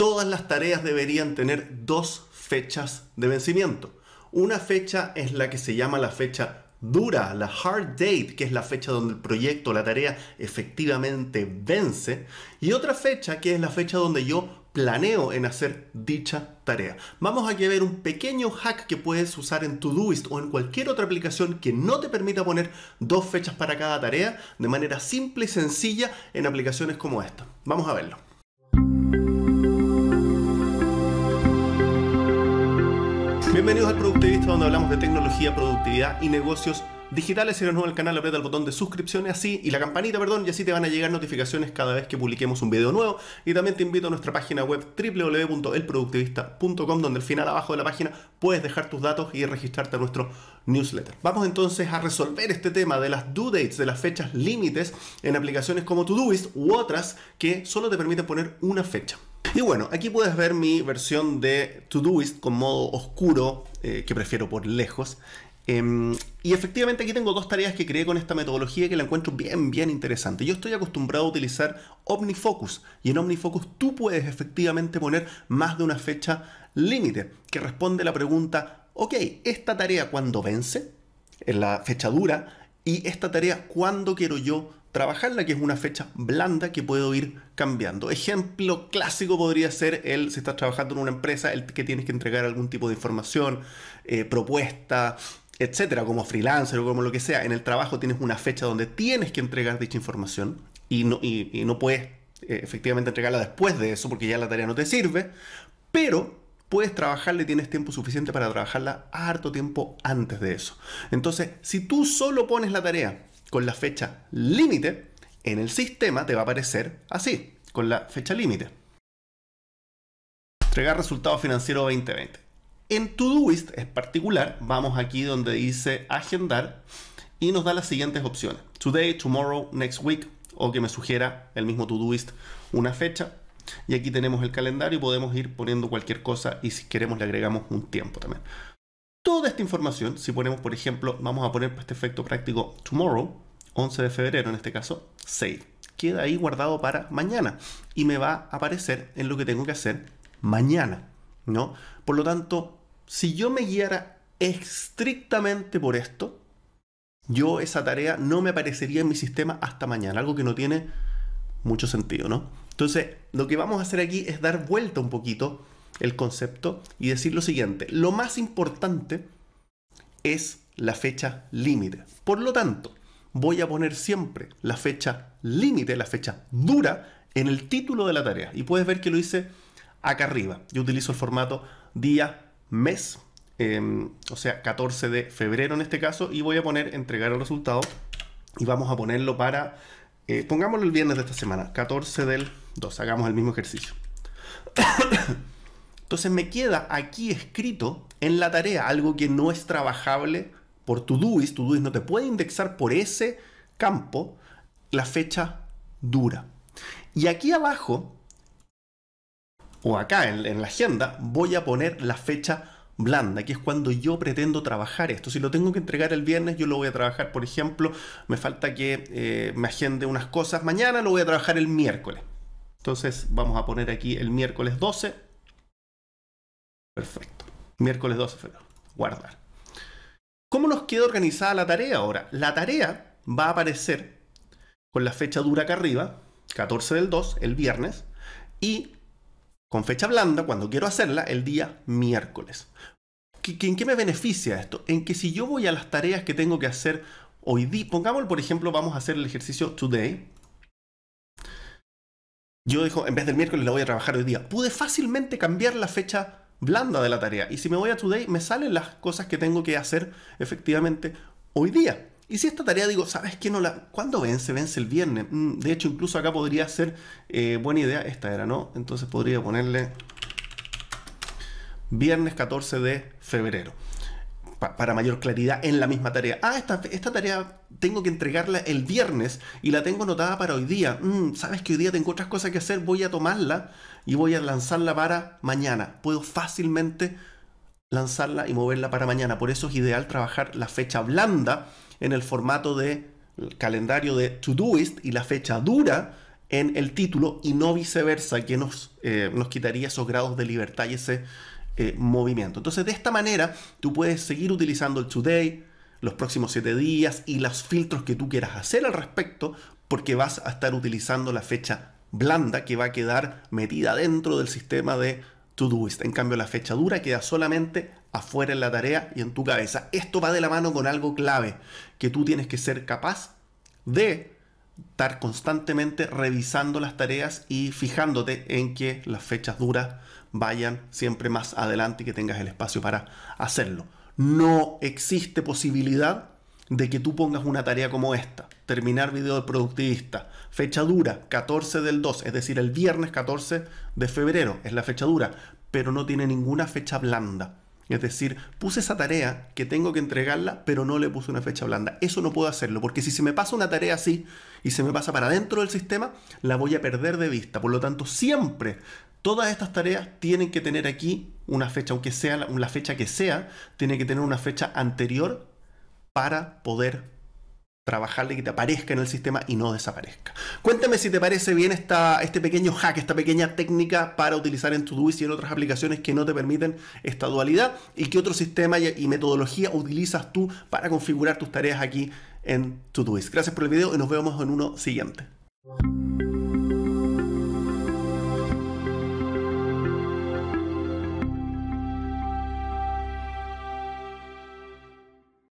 todas las tareas deberían tener dos fechas de vencimiento. Una fecha es la que se llama la fecha dura, la hard date, que es la fecha donde el proyecto, la tarea efectivamente vence, y otra fecha que es la fecha donde yo planeo en hacer dicha tarea. Vamos a ver un pequeño hack que puedes usar en Todoist o en cualquier otra aplicación que no te permita poner dos fechas para cada tarea de manera simple y sencilla en aplicaciones como esta. Vamos a verlo. Bienvenidos al Productivista, donde hablamos de tecnología, productividad y negocios digitales. Si eres nuevo al canal, aprieta el botón de suscripción y así, y la campanita, perdón, y así te van a llegar notificaciones cada vez que publiquemos un video nuevo. Y también te invito a nuestra página web www.elproductivista.com, donde al final, abajo de la página, puedes dejar tus datos y registrarte a nuestro newsletter. Vamos entonces a resolver este tema de las due dates, de las fechas límites en aplicaciones como Todoist u otras que solo te permiten poner una fecha. Y bueno, aquí puedes ver mi versión de Todoist con modo oscuro, eh, que prefiero por lejos. Em, y efectivamente aquí tengo dos tareas que creé con esta metodología que la encuentro bien, bien interesante. Yo estoy acostumbrado a utilizar OmniFocus y en OmniFocus tú puedes efectivamente poner más de una fecha límite que responde la pregunta, ok, esta tarea cuándo vence, en la fecha dura, y esta tarea cuándo quiero yo trabajarla, que es una fecha blanda que puedo ir cambiando. Ejemplo clásico podría ser el, si estás trabajando en una empresa, el que tienes que entregar algún tipo de información, eh, propuesta, etcétera, como freelancer o como lo que sea. En el trabajo tienes una fecha donde tienes que entregar dicha información y no, no puedes eh, efectivamente entregarla después de eso porque ya la tarea no te sirve, pero puedes trabajarla y tienes tiempo suficiente para trabajarla harto tiempo antes de eso. Entonces, si tú solo pones la tarea con la fecha límite, en el sistema te va a aparecer así, con la fecha límite. Entregar resultado financiero 2020. En Todoist es particular, vamos aquí donde dice agendar y nos da las siguientes opciones. Today, tomorrow, next week o que me sugiera el mismo Todoist una fecha. Y aquí tenemos el calendario y podemos ir poniendo cualquier cosa y si queremos le agregamos un tiempo también toda esta información, si ponemos, por ejemplo, vamos a poner este efecto práctico tomorrow, 11 de febrero en este caso, save. Queda ahí guardado para mañana y me va a aparecer en lo que tengo que hacer mañana, ¿no? Por lo tanto, si yo me guiara estrictamente por esto, yo esa tarea no me aparecería en mi sistema hasta mañana, algo que no tiene mucho sentido, ¿no? Entonces, lo que vamos a hacer aquí es dar vuelta un poquito el concepto y decir lo siguiente, lo más importante es la fecha límite. Por lo tanto, voy a poner siempre la fecha límite, la fecha dura, en el título de la tarea. Y puedes ver que lo hice acá arriba. Yo utilizo el formato día, mes, em, o sea, 14 de febrero en este caso, y voy a poner entregar el resultado. Y vamos a ponerlo para, eh, pongámoslo el viernes de esta semana, 14 del 2. Hagamos el mismo ejercicio. Entonces me queda aquí escrito en la tarea algo que no es trabajable por Todoist. Todoist no te puede indexar por ese campo la fecha dura. Y aquí abajo, o acá en, la agenda, voy a poner la fecha blanda, que es cuando yo pretendo trabajar esto. Si lo tengo que entregar el viernes, yo lo voy a trabajar, por ejemplo, me falta que eh, me agende unas cosas mañana, lo voy a trabajar el miércoles. Entonces vamos a poner aquí el miércoles 12 Perfecto. Miércoles 12 de febrero. Guardar. ¿Cómo nos queda organizada la tarea ahora? La tarea va a aparecer con la fecha dura acá arriba, 14 del 2, el viernes, y con fecha blanda, cuando quiero hacerla, el día miércoles. ¿En qué me beneficia esto? En que si yo voy a las tareas que tengo que hacer hoy día, pongámoslo por ejemplo, vamos a hacer el ejercicio today. Yo dejo, en vez del miércoles la voy a trabajar hoy día. Pude fácilmente cambiar la fecha blanda de la tarea. Y si me voy a Today, me salen las cosas que tengo que hacer efectivamente hoy día. Y si esta tarea digo, ¿sabes qué? No la, ¿Cuándo vence? Vence el viernes. Mm, de hecho, incluso acá podría ser eh, buena idea. Esta era, ¿no? Entonces podría ponerle viernes 14 de febrero para mayor claridad en la misma tarea. Ah, esta, tarea tengo que entregarla el viernes y la tengo anotada para hoy día. Mm, Sabes que hoy día tengo otras cosas que hacer, voy a tomarla y voy a lanzarla para mañana. Puedo fácilmente lanzarla y moverla para mañana. Por eso es ideal trabajar la fecha blanda en el formato de calendario de to-doist y la fecha dura en el título y no viceversa, que nos, eh, nos quitaría esos grados de libertad y ese, eh, movimiento. Entonces, de esta manera, tú puedes seguir utilizando el today, los próximos 7 días y los filtros que tú quieras hacer al respecto, porque vas a estar utilizando la fecha blanda que va a quedar metida dentro del sistema de Todoist. En cambio, la fecha dura queda solamente afuera en la tarea y en tu cabeza. Esto va de la mano con algo clave que tú tienes que ser capaz de estar constantemente revisando las tareas y fijándote en que las fechas duras vayan siempre más adelante y que tengas el espacio para hacerlo. No existe posibilidad de que tú pongas una tarea como esta, terminar video de productivista, fecha dura 14 del 2, es decir, el viernes 14 de febrero es la fecha dura, pero no tiene ninguna fecha blanda. Es decir, puse esa tarea que tengo que entregarla, pero no le puse una fecha blanda. Eso no puedo hacerlo, porque si se me pasa una tarea así y se me pasa para dentro del sistema, la voy a perder de vista. Por lo tanto, siempre todas estas tareas tienen que tener aquí una fecha, aunque sea la, fecha que sea, tiene que tener una fecha anterior para poder trabajarle que te aparezca en el sistema y no desaparezca. Cuéntame si te parece bien esta, este pequeño hack, esta pequeña técnica para utilizar en Todoist y en otras aplicaciones que no te permiten esta dualidad y qué otro sistema y, metodología utilizas tú para configurar tus tareas aquí en Todoist. Gracias por el video y nos vemos en uno siguiente.